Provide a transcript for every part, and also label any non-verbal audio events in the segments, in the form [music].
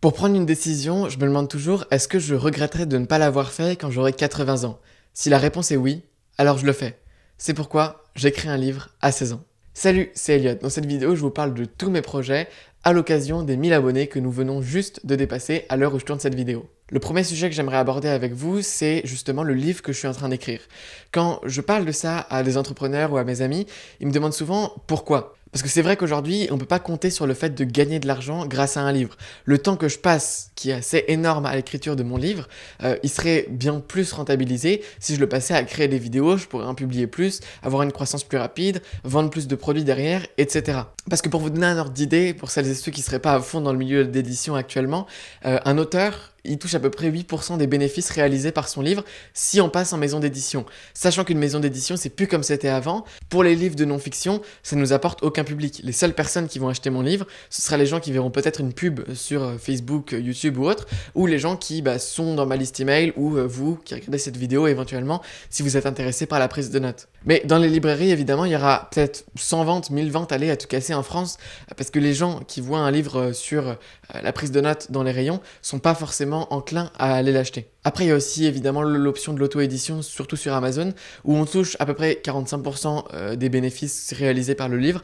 Pour prendre une décision, je me demande toujours est-ce que je regretterai de ne pas l'avoir fait quand j'aurai 80 ans Si la réponse est oui, alors je le fais. C'est pourquoi j'écris un livre à 16 ans. Salut, c'est Elliot. Dans cette vidéo, je vous parle de tous mes projets à l'occasion des 1000 abonnés que nous venons juste de dépasser à l'heure où je tourne cette vidéo. Le premier sujet que j'aimerais aborder avec vous, c'est justement le livre que je suis en train d'écrire. Quand je parle de ça à des entrepreneurs ou à mes amis, ils me demandent souvent pourquoi. Parce que c'est vrai qu'aujourd'hui, on ne peut pas compter sur le fait de gagner de l'argent grâce à un livre. Le temps que je passe, qui est assez énorme à l'écriture de mon livre, euh, il serait bien plus rentabilisé si je le passais à créer des vidéos, je pourrais en publier plus, avoir une croissance plus rapide, vendre plus de produits derrière, etc. Parce que pour vous donner un ordre d'idée, pour celles et ceux qui ne seraient pas à fond dans le milieu d'édition actuellement, euh, un auteur, il touche à peu près 8% des bénéfices réalisés par son livre si on passe en maison d'édition. Sachant qu'une maison d'édition, c'est plus comme c'était avant. Pour les livres de non-fiction, ça ne nous apporte aucun public. Les seules personnes qui vont acheter mon livre, ce sera les gens qui verront peut-être une pub sur euh, Facebook, euh, YouTube ou autre, ou les gens qui bah, sont dans ma liste email ou euh, vous qui regardez cette vidéo éventuellement si vous êtes intéressé par la prise de notes. Mais dans les librairies, évidemment, il y aura peut-être 100 ventes, 1000 ventes allées à tout casser en France, parce que les gens qui voient un livre sur la prise de notes dans les rayons sont pas forcément enclins à aller l'acheter. Après, il y a aussi évidemment l'option de l'auto-édition, surtout sur Amazon, où on touche à peu près 45% des bénéfices réalisés par le livre,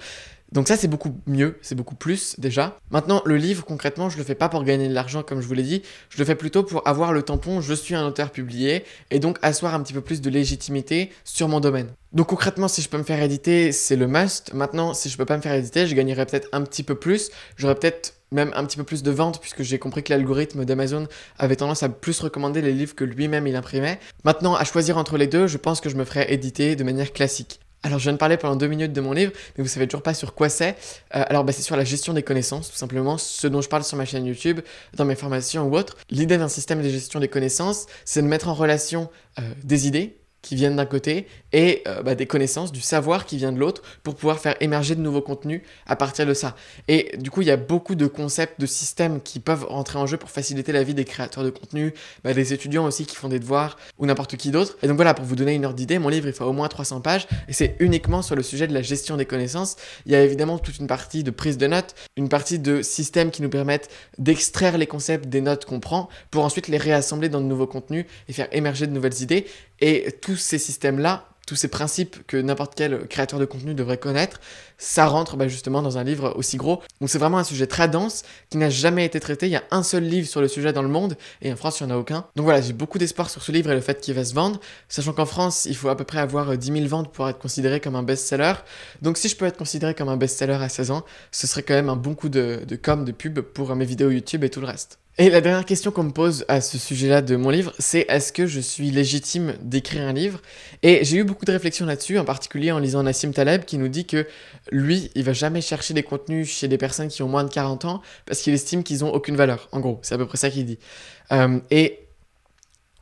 donc ça c'est beaucoup mieux, c'est beaucoup plus déjà. Maintenant le livre concrètement je le fais pas pour gagner de l'argent comme je vous l'ai dit, je le fais plutôt pour avoir le tampon je suis un auteur publié et donc asseoir un petit peu plus de légitimité sur mon domaine. Donc concrètement si je peux me faire éditer c'est le must, maintenant si je peux pas me faire éditer je gagnerais peut-être un petit peu plus, j'aurais peut-être même un petit peu plus de ventes puisque j'ai compris que l'algorithme d'Amazon avait tendance à plus recommander les livres que lui-même il imprimait. Maintenant, à choisir entre les deux, je pense que je me ferais éditer de manière classique. Alors, je viens de parler pendant deux minutes de mon livre, mais vous savez toujours pas sur quoi c'est. Euh, alors, bah, c'est sur la gestion des connaissances, tout simplement, ce dont je parle sur ma chaîne YouTube, dans mes formations ou autres. L'idée d'un système de gestion des connaissances, c'est de mettre en relation euh, des idées, qui viennent d'un côté et euh, bah, des connaissances, du savoir qui vient de l'autre pour pouvoir faire émerger de nouveaux contenus à partir de ça. Et du coup, il y a beaucoup de concepts, de systèmes qui peuvent rentrer en jeu pour faciliter la vie des créateurs de contenu, bah, des étudiants aussi qui font des devoirs ou n'importe qui d'autre. Et donc voilà, pour vous donner une heure d'idée, mon livre il fait au moins 300 pages et c'est uniquement sur le sujet de la gestion des connaissances. Il y a évidemment toute une partie de prise de notes, une partie de systèmes qui nous permettent d'extraire les concepts des notes qu'on prend pour ensuite les réassembler dans de nouveaux contenus et faire émerger de nouvelles idées. Et tous ces systèmes-là, tous ces principes que n'importe quel créateur de contenu devrait connaître, ça rentre bah, justement dans un livre aussi gros. Donc c'est vraiment un sujet très dense qui n'a jamais été traité. Il y a un seul livre sur le sujet dans le monde et en France il n'y en a aucun. Donc voilà, j'ai beaucoup d'espoir sur ce livre et le fait qu'il va se vendre, sachant qu'en France il faut à peu près avoir 10 euh, 000 ventes pour être considéré comme un best-seller. Donc si je peux être considéré comme un best-seller à 16 ans, ce serait quand même un bon coup de, de com, de pub pour euh, mes vidéos YouTube et tout le reste. Et la dernière question qu'on me pose à ce sujet-là de mon livre, c'est est-ce que je suis légitime d'écrire un livre Et j'ai eu beaucoup de réflexions là-dessus, en particulier en lisant Nassim Taleb qui nous dit que lui, il va jamais chercher des contenus chez des personnes qui ont moins de 40 ans parce qu'il estime qu'ils ont aucune valeur. En gros, c'est à peu près ça qu'il dit. Euh, et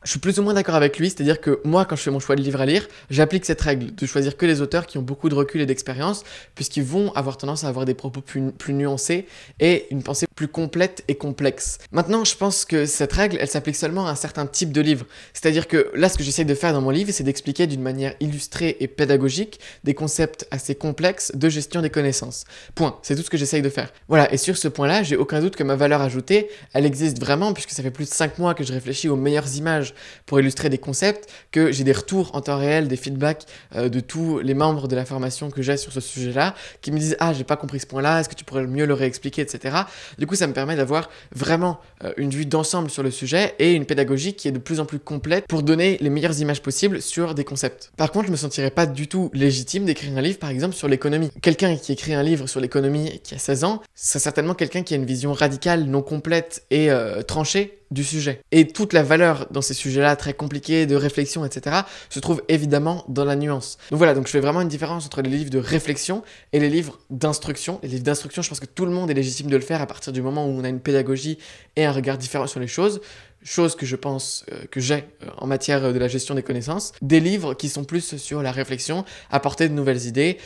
je suis plus ou moins d'accord avec lui, c'est-à-dire que moi, quand je fais mon choix de livre à lire, j'applique cette règle de choisir que les auteurs qui ont beaucoup de recul et d'expérience, puisqu'ils vont avoir tendance à avoir des propos plus, nuancés et une pensée plus complète et complexe. Maintenant, je pense que cette règle, elle s'applique seulement à un certain type de livre. C'est-à-dire que là, ce que j'essaye de faire dans mon livre, c'est d'expliquer d'une manière illustrée et pédagogique des concepts assez complexes de gestion des connaissances. Point. C'est tout ce que j'essaye de faire. Voilà. Et sur ce point-là, j'ai aucun doute que ma valeur ajoutée, elle existe vraiment, puisque ça fait plus de 5 mois que je réfléchis aux meilleures images pour illustrer des concepts, que j'ai des retours en temps réel, des feedbacks euh, de tous les membres de la formation que j'ai sur ce sujet-là, qui me disent Ah, j'ai pas compris ce point-là, est-ce que tu pourrais mieux le réexpliquer, etc. Du coup, ça me permet d'avoir vraiment euh, une vue d'ensemble sur le sujet et une pédagogie qui est de plus en plus complète pour donner les meilleures images possibles sur des concepts. Par contre, je me sentirais pas du tout légitime d'écrire un livre, par exemple, sur l'économie. Quelqu'un qui écrit un livre sur l'économie qui a 16 ans, c'est certainement quelqu'un qui a une vision radicale, non complète et euh, tranchée du sujet. Et toute la valeur dans ces sujets-là très compliqués, de réflexion, etc., se trouve évidemment dans la nuance. Donc voilà, donc je fais vraiment une différence entre les livres de réflexion et les livres d'instruction. Les livres d'instruction, je pense que tout le monde est légitime de le faire à partir du moment où on a une pédagogie et un regard différent sur les choses chose que je pense euh, que j'ai euh, en matière euh, de la gestion des connaissances, des livres qui sont plus sur la réflexion, apporter de nouvelles idées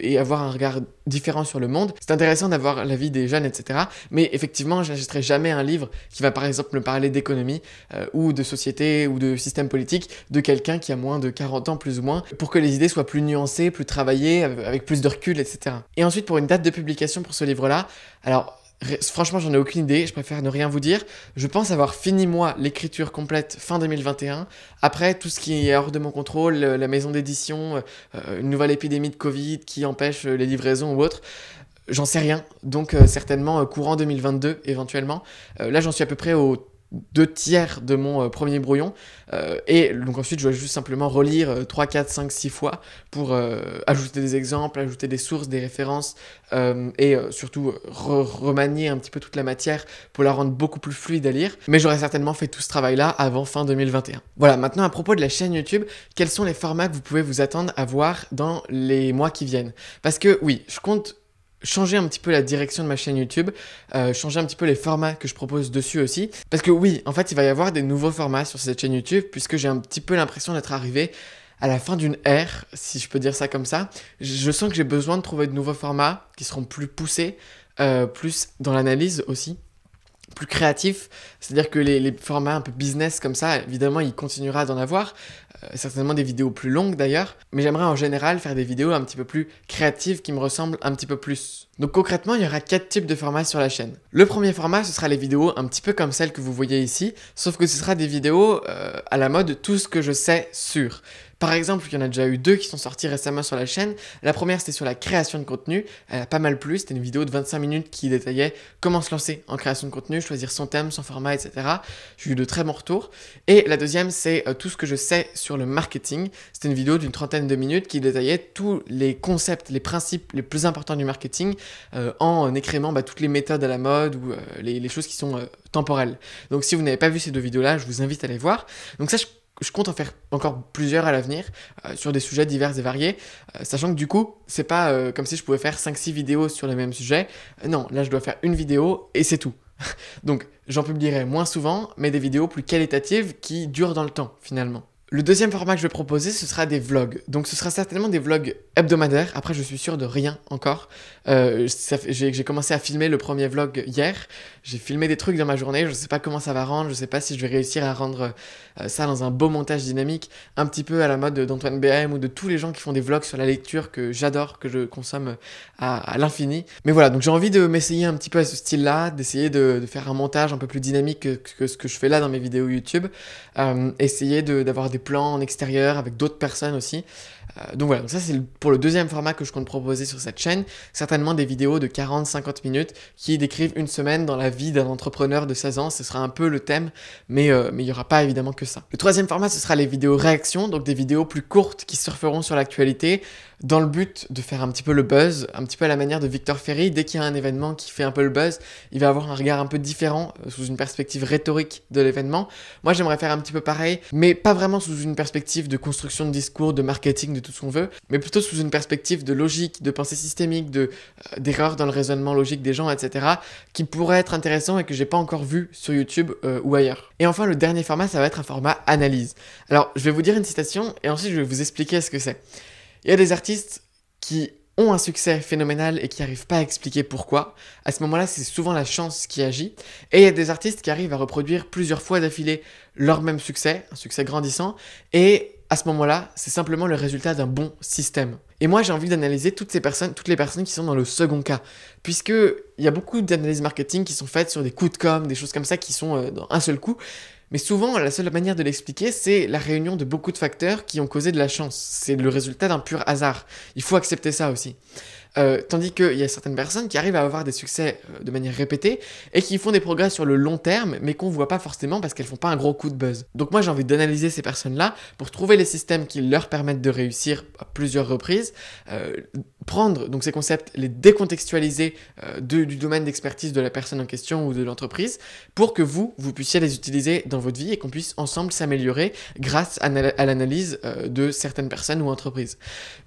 et avoir un regard différent sur le monde. C'est intéressant d'avoir l'avis des jeunes, etc. Mais effectivement, je n'achèterai jamais un livre qui va par exemple me parler d'économie ou de société ou de système politique de quelqu'un qui a moins de 40 ans plus ou moins pour que les idées soient plus nuancées, plus travaillées, avec plus de recul, etc. Et ensuite pour une date de publication pour ce livre-là, alors Franchement, j'en ai aucune idée, je préfère ne rien vous dire. Je pense avoir fini moi l'écriture complète fin 2021. Après, tout ce qui est hors de mon contrôle, euh, la maison d'édition, euh, une nouvelle épidémie de Covid qui empêche euh, les livraisons ou autre, j'en sais rien. Donc certainement courant 2022 éventuellement. là, j'en suis à peu près au deux tiers de mon euh, premier brouillon. Euh, et donc ensuite, je vais juste simplement relire 3, 4, 5, 6 fois pour euh, ajouter des exemples, ajouter des sources, des références, et surtout remanier un petit peu toute la matière pour la rendre beaucoup plus fluide à lire. Mais j'aurais certainement fait tout ce travail-là avant fin 2021. Voilà, maintenant à propos de la chaîne YouTube, quels sont les formats que vous pouvez vous attendre à voir dans les mois qui viennent Parce que oui, je compte changer un petit peu la direction de ma chaîne YouTube, euh, changer un petit peu les formats que je propose dessus aussi. Parce que oui, en fait, il va y avoir des nouveaux formats sur cette chaîne YouTube, puisque j'ai un petit peu l'impression d'être arrivé à la fin d'une ère, si je peux dire ça comme ça. Je sens que j'ai besoin de trouver de nouveaux formats qui seront plus poussés, euh, plus dans l'analyse aussi plus créatif, c'est-à-dire que les, formats un peu business comme ça, évidemment, il continuera d'en avoir, euh, certainement des vidéos plus longues d'ailleurs, mais j'aimerais en général faire des vidéos un petit peu plus créatives qui me ressemblent un petit peu plus. Donc concrètement, il y aura quatre types de formats sur la chaîne. Le premier format, ce sera les vidéos un petit peu comme celles que vous voyez ici, sauf que ce sera des vidéos euh, à la mode tout ce que je sais sur. Par exemple, il y en a déjà eu deux qui sont sortis récemment sur la chaîne. La première, c'était sur la création de contenu. Elle a pas mal plu. C'était une vidéo de 25 minutes qui détaillait comment se lancer en création de contenu, choisir son thème, son format, etc. J'ai eu de très bons retours. Et la deuxième, c'est euh, tout ce que je sais sur le marketing. C'était une vidéo d'une trentaine de minutes qui détaillait tous les concepts, les principes les plus importants du marketing euh, en écrémant bah, toutes les méthodes à la mode ou euh, les, choses qui sont temporelles. Donc si vous n'avez pas vu ces deux vidéos-là, je vous invite à les voir. Donc ça, je je compte en faire encore plusieurs à l'avenir euh, sur des sujets divers et variés, euh, sachant que du coup, c'est pas euh, comme si je pouvais faire 5-6 vidéos sur les mêmes sujets. non, là je dois faire une vidéo et c'est tout. [laughs] Donc j'en publierai moins souvent, mais des vidéos plus qualitatives qui durent dans le temps finalement. Le deuxième format que je vais proposer, ce sera des vlogs. Donc ce sera certainement des vlogs hebdomadaires. Après, je suis sûr de rien encore. Euh, j'ai commencé à filmer le premier vlog hier. J'ai filmé des trucs dans ma journée. Je ne sais pas comment ça va rendre. Je ne sais pas si je vais réussir à rendre euh, ça dans un beau montage dynamique. Un petit peu à la mode d'Antoine BM ou de tous les gens qui font des vlogs sur la lecture que j'adore, que je consomme à, l'infini. Mais voilà, donc j'ai envie de m'essayer un petit peu à ce style-là, d'essayer de, faire un montage un peu plus dynamique que, ce que je fais là dans mes vidéos YouTube. Euh, essayer d'avoir des plans en extérieur avec d'autres personnes aussi. Euh, donc voilà, ça c'est pour le deuxième format que je compte proposer sur cette chaîne, certainement des vidéos de 40-50 minutes qui décrivent une semaine dans la vie d'un entrepreneur de 16 ans, ce sera un peu le thème, mais euh, mais il n'y aura pas évidemment que ça. Le troisième format ce sera les vidéos réactions, donc des vidéos plus courtes qui surferont sur l'actualité, dans le but de faire un petit peu le buzz, un petit peu à la manière de Victor Ferry. Dès qu'il y a un événement qui fait un peu le buzz, il va avoir un regard un peu différent euh, sous une perspective rhétorique de l'événement. Moi, j'aimerais faire un petit peu pareil, mais pas vraiment sous une perspective de construction de discours, de marketing, de tout ce qu'on veut, mais plutôt sous une perspective de logique, de pensée systémique, de euh, d'erreur dans le raisonnement logique des gens, etc., qui pourrait être intéressant et que j'ai pas encore vu sur YouTube euh, ou ailleurs. Et enfin, le dernier format, ça va être un format analyse. Alors, je vais vous dire une citation et ensuite je vais vous expliquer ce que c'est. Il y a des artistes qui ont un succès phénoménal et qui n'arrivent pas à expliquer pourquoi, à ce moment-là, c'est souvent la chance qui agit. Et il y a des artistes qui arrivent à reproduire plusieurs fois d'affilée leur même succès, un succès grandissant, et à ce moment-là, c'est simplement le résultat d'un bon système. Et moi, j'ai envie d'analyser toutes ces personnes, toutes les personnes qui sont dans le second cas, puisque il y a beaucoup d'analyses marketing qui sont faites sur des coups de com, des choses comme ça qui sont euh, dans un seul coup. Mais souvent, la seule manière de l'expliquer, c'est la réunion de beaucoup de facteurs qui ont causé de la chance. C'est le résultat d'un pur hasard. Il faut accepter ça aussi. Euh, tandis qu'il y a certaines personnes qui arrivent à avoir des succès euh, de manière répétée et qui font des progrès sur le long terme, mais qu'on ne voit pas forcément parce qu'elles font pas un gros coup de buzz. Donc moi j'ai envie d'analyser ces personnes-là pour trouver les systèmes qui leur permettent de réussir à plusieurs reprises, euh, prendre donc ces concepts, les décontextualiser euh, de, du domaine d'expertise de la personne en question ou de l'entreprise pour que vous, vous puissiez les utiliser dans votre vie et qu'on puisse ensemble s'améliorer grâce à, l'analyse euh, de certaines personnes ou entreprises.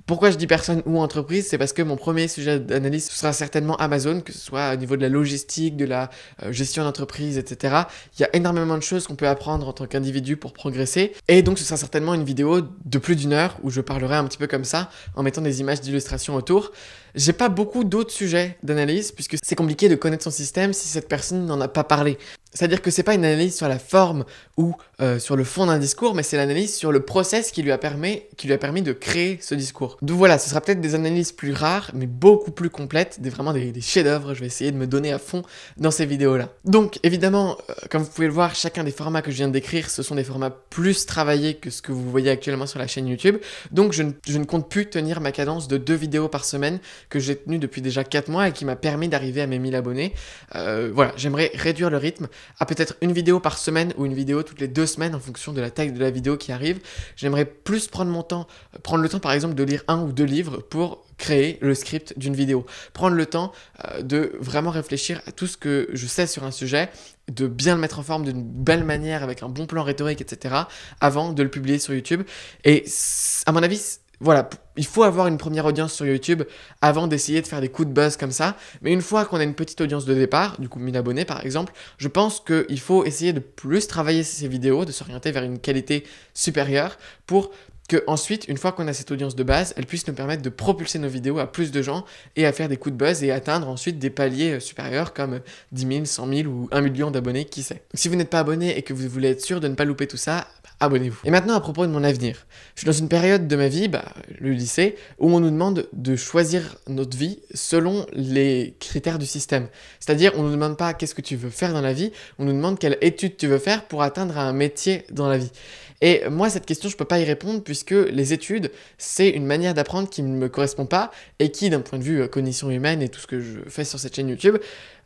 Pourquoi je dis personne ou entreprise C'est parce que mon premier sujet d'analyse sera certainement Amazon, que ce soit au niveau de la logistique, de la euh, gestion d'entreprise, etc. Il y a énormément de choses qu'on peut apprendre en tant qu'individu pour progresser. Et donc ce sera certainement une vidéo de plus d'une heure où je parlerai un petit peu comme ça en mettant des images d'illustration tour j'ai pas beaucoup d'autres sujets d'analyse puisque c'est compliqué de connaître son système si cette personne n'en a pas parlé. C'est-à-dire que c'est pas une analyse sur la forme ou euh, sur le fond d'un discours, mais c'est l'analyse sur le process qui lui, a permis, qui lui a permis de créer ce discours. Donc voilà, ce sera peut-être des analyses plus rares, mais beaucoup plus complètes, des, vraiment des, chefs-d'œuvre. Je vais essayer de me donner à fond dans ces vidéos-là. Donc évidemment, euh, comme vous pouvez le voir, chacun des formats que je viens décrire, ce sont des formats plus travaillés que ce que vous voyez actuellement sur la chaîne YouTube. Donc je ne, je ne compte plus tenir ma cadence de deux vidéos par semaine que j'ai tenu depuis déjà 4 mois et qui m'a permis d'arriver à mes 1000 abonnés. Euh, voilà, j'aimerais réduire le rythme à peut-être une vidéo par semaine ou une vidéo toutes les deux semaines en fonction de la taille de la vidéo qui arrive. J'aimerais plus prendre mon temps, prendre le temps par exemple de lire un ou deux livres pour créer le script d'une vidéo. Prendre le temps euh, de vraiment réfléchir à tout ce que je sais sur un sujet, de bien le mettre en forme d'une belle manière avec un bon plan rhétorique, etc. avant de le publier sur YouTube. Et à mon avis, voilà, il faut avoir une première audience sur YouTube avant d'essayer de faire des coups de buzz comme ça. Mais une fois qu'on a une petite audience de départ, du coup 1000 abonnés par exemple, je pense qu'il faut essayer de plus travailler ces vidéos, de s'orienter vers une qualité supérieure pour que ensuite, une fois qu'on a cette audience de base, elle puisse nous permettre de propulser nos vidéos à plus de gens et à faire des coups de buzz et atteindre ensuite des paliers euh, supérieurs comme 10 000, 100 000 ou 1 million d'abonnés, qui sait. si vous n'êtes pas abonné et que vous voulez être sûr de ne pas louper tout ça, bah, abonnez-vous. Et maintenant à propos de mon avenir. Je suis dans une période de ma vie, bah, le lycée, où on nous demande de choisir notre vie selon les critères du système. C'est-à-dire, on ne nous demande pas qu'est-ce que tu veux faire dans la vie, on nous demande quelle étude tu veux faire pour atteindre un métier dans la vie. Et moi, cette question, je ne peux pas y répondre puisque les études, c'est une manière d'apprendre qui ne me correspond pas et qui, d'un point de vue euh, cognition humaine et tout ce que je fais sur cette chaîne YouTube,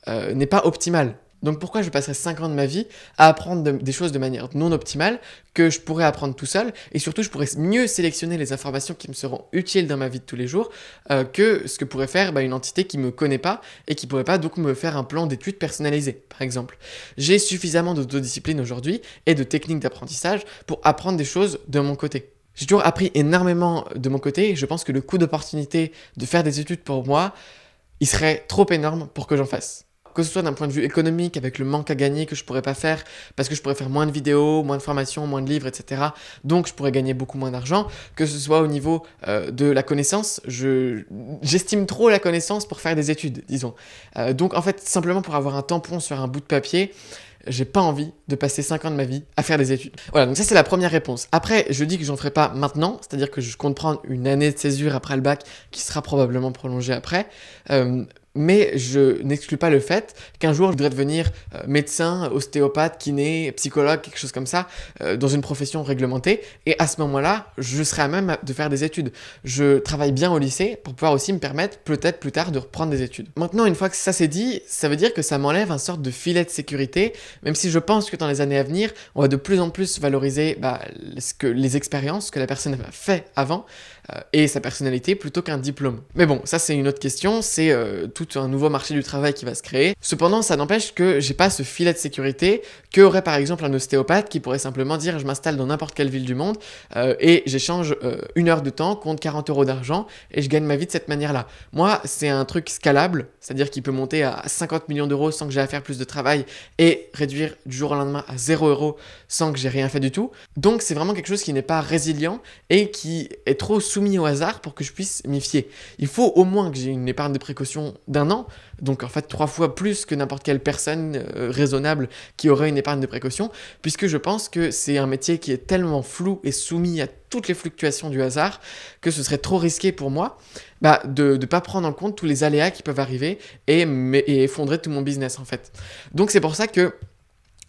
euh, n'est pas optimale. Donc pourquoi je passerais 5 ans de ma vie à apprendre des choses de manière non optimale que je pourrais apprendre tout seul et surtout je pourrais mieux sélectionner les informations qui me seront utiles dans ma vie de tous les jours euh, que ce que pourrait faire bah, une entité qui me connaît pas et qui pourrait pas donc me faire un plan d'études personnalisé par exemple. J'ai suffisamment d'autodiscipline aujourd'hui et de techniques d'apprentissage pour apprendre des choses de mon côté. J'ai toujours appris énormément de mon côté et je pense que le coût d'opportunité de faire des études pour moi, il serait trop énorme pour que j'en fasse que ce soit d'un point de vue économique, avec le manque à gagner que je pourrais pas faire, parce que je pourrais faire moins de vidéos, moins de formations, moins de livres, etc. Donc je pourrais gagner beaucoup moins d'argent, que ce soit au niveau euh, de la connaissance, j'estime trop la connaissance pour faire des études, disons. Euh, donc en fait, simplement pour avoir un tampon sur un bout de papier, j'ai pas envie de passer 5 ans de ma vie à faire des études. Voilà, donc ça c'est la première réponse. Après, je dis que j'en ferai pas maintenant, c'est-à-dire que je compte prendre une année de césure après le bac qui sera probablement prolongée après. Euh, mais je n'exclus pas le fait qu'un jour je voudrais devenir euh, médecin, ostéopathe, kiné, psychologue, quelque chose comme ça, euh, dans une profession réglementée. Et à ce moment-là, je serai à même de faire des études. Je travaille bien au lycée pour pouvoir aussi me permettre peut-être plus tard de reprendre des études. Maintenant, une fois que ça c'est dit, ça veut dire que ça m'enlève un sorte de filet de sécurité, même si je pense que dans les années à venir, on va de plus en plus valoriser bah, ce que, les expériences que la personne a fait avant. Euh, et sa personnalité plutôt qu'un diplôme. Mais bon, ça c'est une autre question, c'est euh, tout un nouveau marché du travail qui va se créer. Cependant, ça n'empêche que j'ai pas ce filet de sécurité que aurait par exemple un ostéopathe qui pourrait simplement dire je m'installe dans n'importe quelle ville du monde euh, et j'échange une heure de temps contre 40 euros d'argent et je gagne ma vie de cette manière-là. Moi, c'est un truc scalable, c'est-à-dire qu'il peut monter à 50 millions d'euros sans que j'aie à faire plus de travail et réduire du jour au lendemain à 0 euros sans que j'ai rien fait du tout. Donc c'est vraiment quelque chose qui n'est pas résilient et qui est trop soumis au hasard pour que je puisse m'y fier. Il faut au moins que j'ai une épargne de précaution d'un an, donc en fait trois fois plus que n'importe quelle personne euh, raisonnable qui aurait une épargne de précaution, puisque je pense que c'est un métier qui est tellement flou et soumis à toutes les fluctuations du hasard que ce serait trop risqué pour moi bah, de ne pas prendre en compte tous les aléas qui peuvent arriver et, et effondrer tout mon business en fait. Donc c'est pour ça que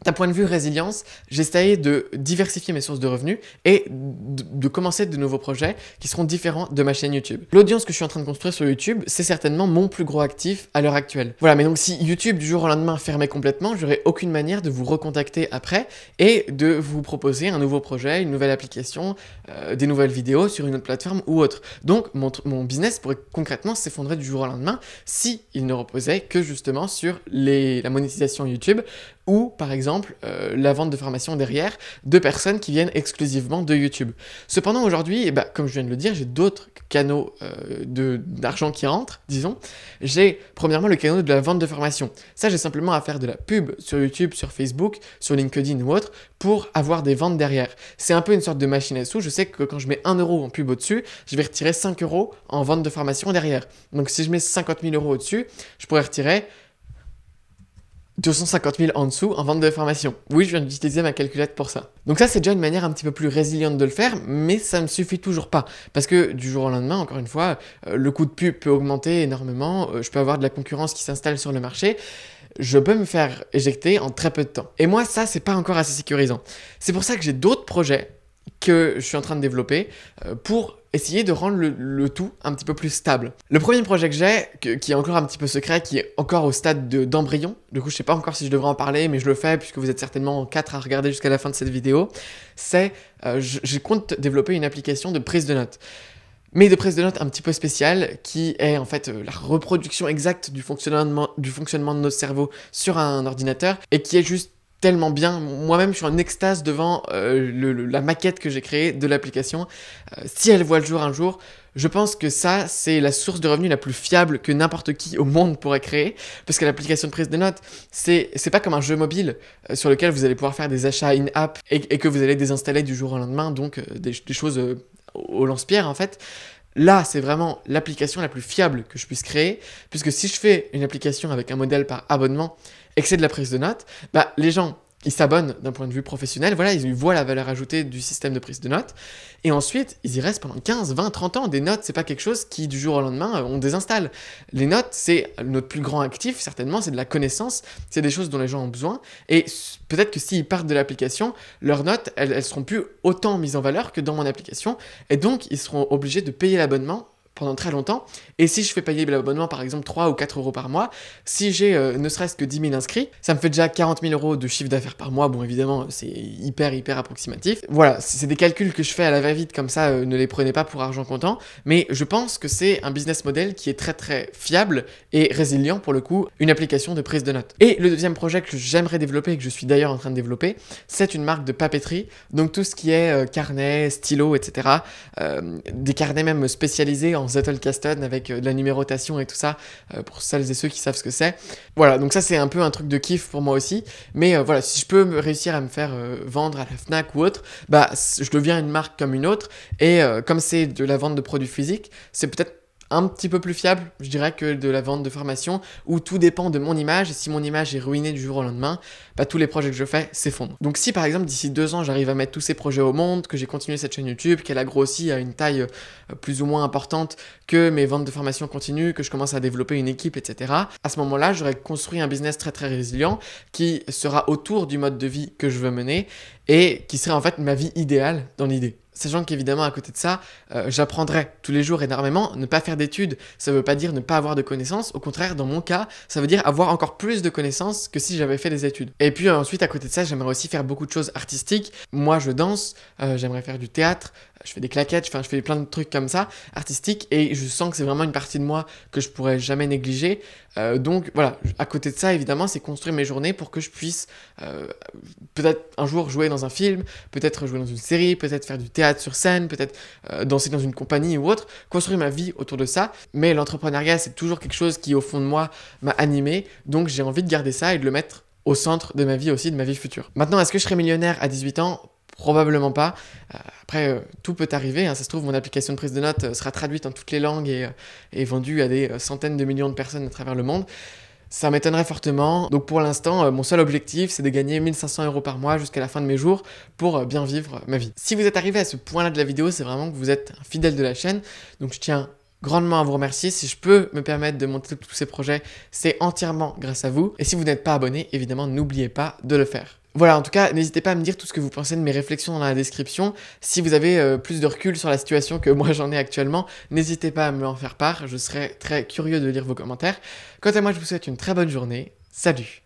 d'un point de vue résilience, j'essayais de diversifier mes sources de revenus et de, commencer de nouveaux projets qui seront différents de ma chaîne YouTube. L'audience que je suis en train de construire sur YouTube, c'est certainement mon plus gros actif à l'heure actuelle. Voilà, mais donc si YouTube du jour au lendemain fermait complètement, j'aurais aucune manière de vous recontacter après et de vous proposer un nouveau projet, une nouvelle application, euh, des nouvelles vidéos sur une autre plateforme ou autre. Donc mon, business pourrait concrètement s'effondrer du jour au lendemain si ne reposait que justement sur les, la monétisation YouTube ou par exemple exemple, euh, la vente de formation derrière de personnes qui viennent exclusivement de YouTube. Cependant, aujourd'hui, eh ben, comme je viens de le dire, j'ai d'autres canaux euh, d'argent qui entrent, disons. J'ai premièrement le canal de la vente de formation. Ça, j'ai simplement à faire de la pub sur YouTube, sur Facebook, sur LinkedIn ou autre pour avoir des ventes derrière. C'est un peu une sorte de machine à sous. Je sais que quand je mets 1 euro en pub au-dessus, je vais retirer 5 euros en vente de formation derrière. Donc si je mets 50 000 euros au-dessus, je pourrais retirer 250 000 en dessous en vente de formation. Oui, je viens d'utiliser ma calculette pour ça. Donc ça, c'est déjà une manière un petit peu plus résiliente de le faire, mais ça ne suffit toujours pas. Parce que du jour au lendemain, encore une fois, euh, le coût de pub peut augmenter énormément, euh, je peux avoir de la concurrence qui s'installe sur le marché, je peux me faire éjecter en très peu de temps. Et moi, ça, c'est pas encore assez sécurisant. C'est pour ça que j'ai d'autres projets que je suis en train de développer euh, pour essayer de rendre le, tout un petit peu plus stable. Le premier projet que j'ai, qui est encore un petit peu secret, qui est encore au stade d'embryon, du coup je sais pas encore si je devrais en parler, mais je le fais puisque vous êtes certainement quatre à regarder jusqu'à la fin de cette vidéo, c'est euh, j'ai je, compte développer une application de prise de notes mais de prise de notes un petit peu spéciale, qui est en fait euh, la reproduction exacte du fonctionnement, du fonctionnement de notre cerveau sur un ordinateur, et qui est juste tellement bien. Moi-même, je suis en extase devant euh, la maquette que j'ai créée de l'application. Euh, si elle voit le jour un jour, je pense que ça, c'est la source de revenus la plus fiable que n'importe qui au monde pourrait créer, parce que l'application de prise de notes, c'est, c'est pas comme un jeu mobile euh, sur lequel vous allez pouvoir faire des achats in-app et, que vous allez désinstaller du jour au lendemain, donc des, des, choses au lance-pierre en fait. Là, c'est vraiment l'application la plus fiable que je puisse créer, puisque si je fais une application avec un modèle par abonnement, excès de la prise de notes, bah, les gens, ils s'abonnent d'un point de vue professionnel, voilà, ils voient la valeur ajoutée du système de prise de notes, et ensuite, ils y restent pendant 15, 20, 30 ans. Des notes, c'est pas quelque chose qui, du jour au lendemain, euh, on désinstalle. Les notes, c'est notre plus grand actif, certainement, c'est de la connaissance, c'est des choses dont les gens ont besoin, et peut-être que s'ils partent de l'application, leurs notes, elles, elles seront plus autant mises en valeur que dans mon application, et donc, ils seront obligés de payer l'abonnement pendant très longtemps. Et si je fais payer l'abonnement par exemple 3 ou 4 euros par mois, si j'ai euh, ne serait-ce que 10 000 inscrits, ça me fait déjà 40 000 euros de chiffre d'affaires par mois. Bon, évidemment, c'est hyper, hyper approximatif. Voilà, c'est des calculs que je fais à la va-vite, comme ça, euh, ne les prenez pas pour argent comptant. Mais je pense que c'est un business model qui est très, très fiable et résilient pour le coup, une application de prise de notes. Et le deuxième projet que j'aimerais développer, et que je suis d'ailleurs en train de développer, c'est une marque de papeterie. Donc tout ce qui est euh, carnet, stylo, etc. des carnets même spécialisés en en Zettelkasten avec euh, de la numérotation et tout ça, euh, pour celles et ceux qui savent ce que c'est. Voilà, donc ça c'est un peu un truc de kiff pour moi aussi, mais euh, voilà, si je peux réussir à me faire vendre à la FNAC ou autre, bah je deviens une marque comme une autre, et comme c'est de la vente de produits physiques, c'est peut-être un petit peu plus fiable, je dirais, que de la vente de formation, où tout dépend de mon image, et si mon image est ruinée du jour au lendemain, pas bah, tous les projets que je fais s'effondrent. Donc si par exemple d'ici deux ans j'arrive à mettre tous ces projets au monde, que j'ai continué cette chaîne YouTube, qu'elle a grossi à une taille euh, plus ou moins importante, que mes ventes de formation continuent, que je commence à développer une équipe, etc., à ce moment-là, j'aurais construit un business très très résilient qui sera autour du mode de vie que je veux mener et qui serait en fait ma vie idéale dans l'idée. Sachant qu'évidemment, à côté de ça, euh, j'apprendrai tous les jours énormément. Ne pas faire d'études, ça ne veut pas dire ne pas avoir de connaissances. Au contraire, dans mon cas, ça veut dire avoir encore plus de connaissances que si j'avais fait des études. Et puis euh, ensuite, à côté de ça, j'aimerais aussi faire beaucoup de choses artistiques. Moi, je danse, euh, j'aimerais faire du théâtre, je fais des claquettes, enfin, je fais plein de trucs comme ça, artistiques, et je sens que c'est vraiment une partie de moi que je pourrais jamais négliger. Euh, donc voilà, à côté de ça, évidemment, c'est construire mes journées pour que je puisse euh, peut-être un jour jouer dans un film, peut-être jouer dans une série, peut-être faire du théâtre sur scène, peut-être euh, danser dans une compagnie ou autre, construire ma vie autour de ça. Mais l'entrepreneuriat, c'est toujours quelque chose qui, au fond de moi, m'a animé, donc j'ai envie de garder ça et de le mettre au centre de ma vie aussi, de ma vie future. Maintenant, est-ce que je serai millionnaire à 18 ans Probablement pas. Euh, après, euh, tout peut arriver. Hein. Ça se trouve, mon application de prise de notes euh, sera traduite en toutes les langues et, vendue à des centaines de millions de personnes à travers le monde. Ça m'étonnerait fortement. Donc pour l'instant, mon seul objectif, c'est de gagner 1500 euros par mois jusqu'à la fin de mes jours pour bien vivre ma vie. Si vous êtes arrivé à ce point-là de la vidéo, c'est vraiment que vous êtes un fidèle de la chaîne. Donc je tiens grandement à vous remercier. Si je peux me permettre de monter tous ces projets, c'est entièrement grâce à vous. Et si vous n'êtes pas abonné, évidemment, n'oubliez pas de le faire. Voilà, en tout cas, n'hésitez pas à me dire tout ce que vous pensez de mes réflexions dans la description. Si vous avez euh, plus de recul sur la situation que [laughs] moi j'en ai actuellement, n'hésitez pas à me en faire part, je serai très curieux de lire vos commentaires. Quant à moi, je vous souhaite une très bonne journée. Salut